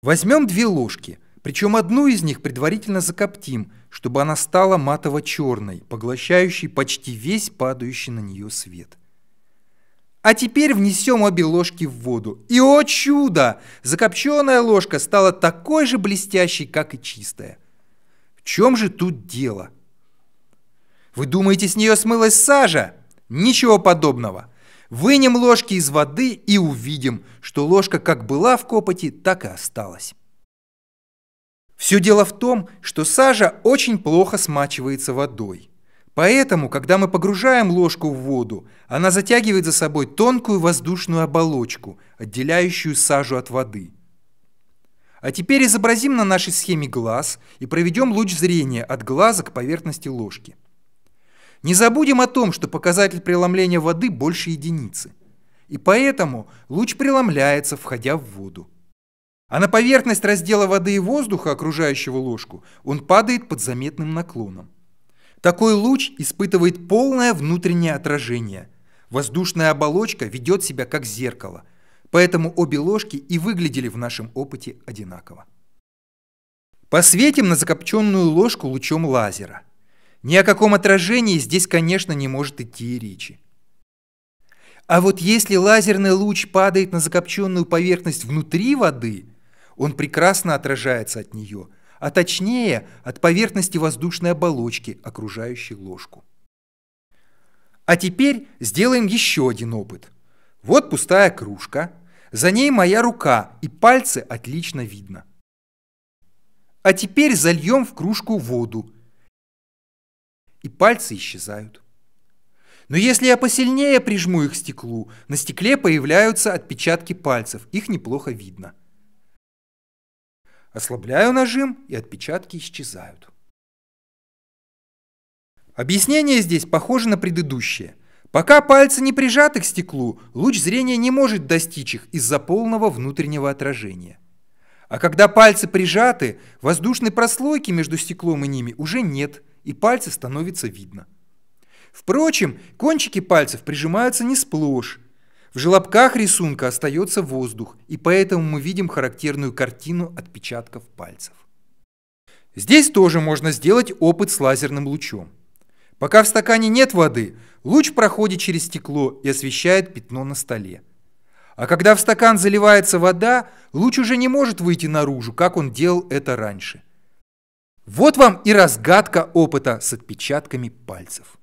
Возьмем две ложки, причем одну из них предварительно закоптим, чтобы она стала матово-черной, поглощающей почти весь падающий на нее свет. А теперь внесем обе ложки в воду. И, о чудо! Закопченная ложка стала такой же блестящей, как и чистая. В чем же тут дело? Вы думаете, с нее смылась сажа? Ничего подобного. Вынем ложки из воды и увидим, что ложка как была в копоти, так и осталась. Все дело в том, что сажа очень плохо смачивается водой. Поэтому, когда мы погружаем ложку в воду, она затягивает за собой тонкую воздушную оболочку, отделяющую сажу от воды. А теперь изобразим на нашей схеме глаз и проведем луч зрения от глаза к поверхности ложки. Не забудем о том, что показатель преломления воды больше единицы. И поэтому луч преломляется, входя в воду. А на поверхность раздела воды и воздуха, окружающего ложку, он падает под заметным наклоном. Такой луч испытывает полное внутреннее отражение. Воздушная оболочка ведет себя как зеркало, поэтому обе ложки и выглядели в нашем опыте одинаково. Посветим на закопченную ложку лучом лазера – ни о каком отражении здесь, конечно, не может идти речи. А вот если лазерный луч падает на закопченную поверхность внутри воды, он прекрасно отражается от нее, а точнее от поверхности воздушной оболочки, окружающей ложку. А теперь сделаем еще один опыт. Вот пустая кружка, за ней моя рука, и пальцы отлично видно. А теперь зальем в кружку воду – и пальцы исчезают. Но если я посильнее прижму их к стеклу, на стекле появляются отпечатки пальцев, их неплохо видно. Ослабляю нажим, и отпечатки исчезают. Объяснение здесь похоже на предыдущее. Пока пальцы не прижаты к стеклу, луч зрения не может достичь их из-за полного внутреннего отражения. А когда пальцы прижаты, воздушной прослойки между стеклом и ними уже нет – и пальцы становится видно. Впрочем, кончики пальцев прижимаются не сплошь. В желобках рисунка остается воздух, и поэтому мы видим характерную картину отпечатков пальцев. Здесь тоже можно сделать опыт с лазерным лучом. Пока в стакане нет воды, луч проходит через стекло и освещает пятно на столе. А когда в стакан заливается вода, луч уже не может выйти наружу, как он делал это раньше. Вот вам и разгадка опыта с отпечатками пальцев.